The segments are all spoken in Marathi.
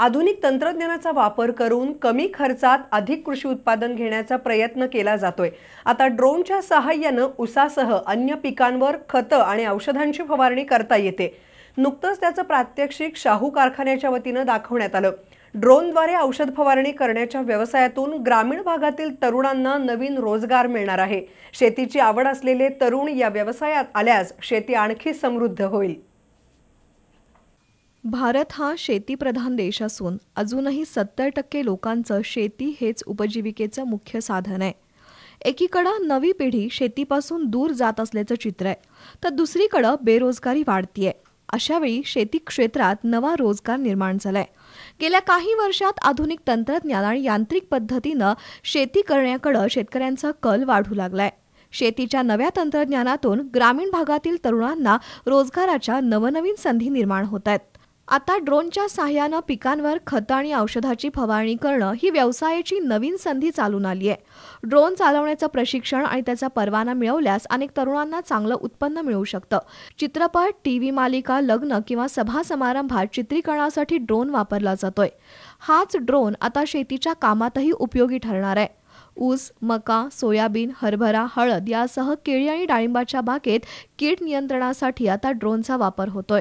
आधुनिक तंत्रज्ञानाचा वापर करून कमी खर्चात अधिक कृषी उत्पादन घेण्याचा प्रयत्न केला जातोय आता ड्रोनच्या सहाय्यानं उसासह अन्य पिकांवर खतं आणि औषधांची फवारणी करता येते नुकतंच त्याचं प्रात्यक्षिक शाहू कारखान्याच्या वतीनं दाखवण्यात आलं ड्रोनद्वारे औषध फवारणी करण्याच्या व्यवसायातून ग्रामीण भागातील तरुणांना नवीन रोजगार मिळणार आहे शेतीची आवड असलेले तरुण या व्यवसायात आल्यास शेती आणखी समृद्ध होईल भारत हा शेतीप्रधान देश असून अजूनही सत्तर टक्के लोकांचं शेती हेच उपजीविकेचं मुख्य साधन आहे एकीकडं नवी पिढी शेतीपासून दूर जात असल्याचं चित्र आहे तर दुसरीकडं बेरोजगारी वाढतीये अशावेळी शेती क्षेत्रात नवा रोजगार निर्माण झालाय गेल्या काही वर्षात आधुनिक तंत्रज्ञान आणि यांत्रिक पद्धतीनं शेती करण्याकडं शेतकऱ्यांचा कल वाढू लागलाय शेतीच्या नव्या तंत्रज्ञानातून ग्रामीण भागातील तरुणांना रोजगाराच्या नवनवीन संधी निर्माण होत आहेत आता ड्रोनच्या सहाय्यानं पिकांवर खत आणि औषधाची फवारणी करणं ही व्यवसायाची नवीन संधी चालून आली आहे ड्रोन चालवण्याचं प्रशिक्षण आणि त्याचा परवाना मिळवल्यास अनेक तरुणांना चांगलं उत्पन्न मिळू शकतं चित्रपट टी व्ही मालिका लग्न किंवा सभा समारंभात चित्रीकरणासाठी ड्रोन वापरला जातोय हाच ड्रोन आता शेतीच्या कामातही उपयोगी ठरणार आहे ऊस मका सोयाबीन हरभरा हळद यासह केळी आणि डाळिंबाच्या बागेत कीड नियंत्रणासाठी आता ड्रोनचा वापर होतोय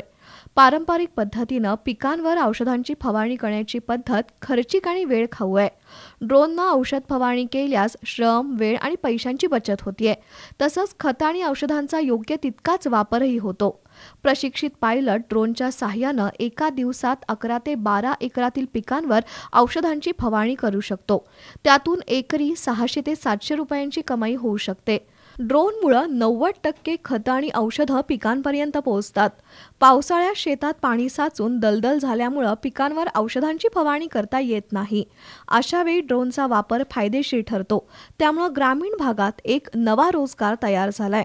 पारंपरिक पद्धतीनं पिकांवर औषधांची फवारणी करण्याची पद्धत खर्चिक आणि वेळ खाऊ आहे ड्रोननं औषध फवारणी केल्यास श्रम वेळ आणि पैशांची बचत होतीये तसंच खतं आणि औषधांचा योग्य तितकाच वापरही होतो प्रशिक्षित पायलट ड्रोनच्या साह्यानं एका दिवसात अकरा ते बारा एकरातील पिकांवर औषधांची फवारणी करू शकतो त्यातून एकरी सहाशे ते सातशे रुपयांची कमाई होऊ शकते ड्रोनमुळं नव्वद टक्के खतं आणि औषधं पिकांपर्यंत पोहोचतात पावसाळ्यात शेतात पाणी साचून दलदल झाल्यामुळं पिकांवर औषधांची फवारणी करता येत नाही अशावेळी ड्रोनचा वापर फायदेशीर ठरतो त्यामुळं ग्रामीण भागात एक नवा रोजगार तयार झालाय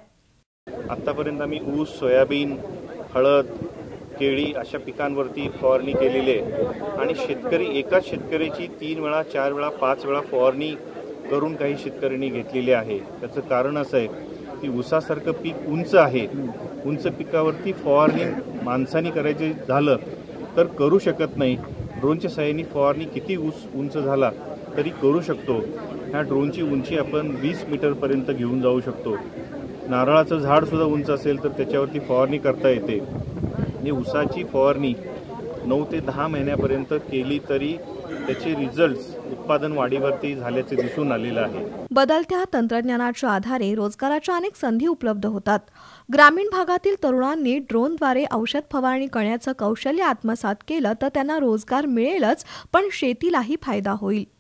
आतापर्यंत आम्ही ऊस सोयाबीन हळद केळी अशा पिकांवरती फवारणी केलेली आहे आणि शेतकरी एकाच शेतकऱ्याची तीन वेळा चार वेळा पाच वेळा फवारणी करून काही शेतकऱ्यांनी घेतलेले आहे त्याचं कारण असं आहे की ऊसासारखं पीक उंच आहे उंच पिकावरती फवारणी माणसाने करायचे झालं तर करू शकत नाही ड्रोनच्या सहाय्याने फवारणी किती ऊस उंच झाला तरी करू शकतो ह्या ड्रोनची उंची आपण वीस मीटरपर्यंत घेऊन जाऊ शकतो नारळाचं झाडसुद्धा उंच असेल तर त्याच्यावरती फवारणी करता येते आणि ऊसाची फवारणी नऊ ते दहा महिन्यापर्यंत केली तरी त्याचे रिझल्ट उत्पादन वाढीवरती झाल्याचे दिसून आलेलं आहे बदलत्या तंत्रज्ञानाच्या आधारे रोजगाराच्या अनेक संधी उपलब्ध होतात ग्रामीण भागातील तरुणांनी ड्रोनद्वारे औषध फवारणी करण्याचं कौशल्य आत्मसात केलं तर त्यांना रोजगार मिळेलच पण शेतीलाही फायदा होईल